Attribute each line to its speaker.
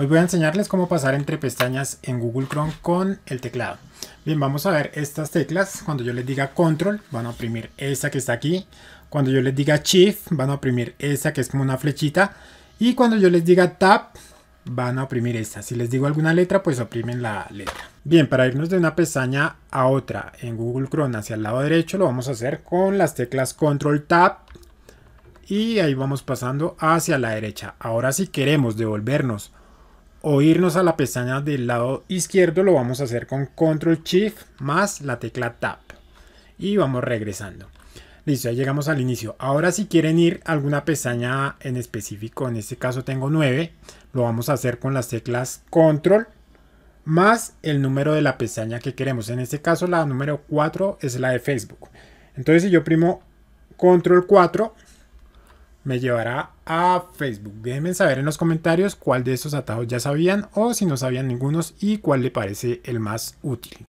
Speaker 1: Hoy voy a enseñarles cómo pasar entre pestañas en Google Chrome con el teclado. Bien, vamos a ver estas teclas. Cuando yo les diga Control, van a oprimir esta que está aquí. Cuando yo les diga Shift, van a oprimir esta que es como una flechita. Y cuando yo les diga Tab, van a oprimir esta. Si les digo alguna letra, pues oprimen la letra. Bien, para irnos de una pestaña a otra en Google Chrome hacia el lado derecho, lo vamos a hacer con las teclas Control Tab, y ahí vamos pasando hacia la derecha. Ahora si queremos devolvernos o irnos a la pestaña del lado izquierdo lo vamos a hacer con Control Shift más la tecla Tab y vamos regresando. Listo, ya llegamos al inicio. Ahora si quieren ir a alguna pestaña en específico, en este caso tengo 9, lo vamos a hacer con las teclas Control más el número de la pestaña que queremos. En este caso la número 4 es la de Facebook. Entonces si yo primo Control 4 me llevará a Facebook. Déjenme saber en los comentarios cuál de estos atajos ya sabían o si no sabían ningunos y cuál le parece el más útil.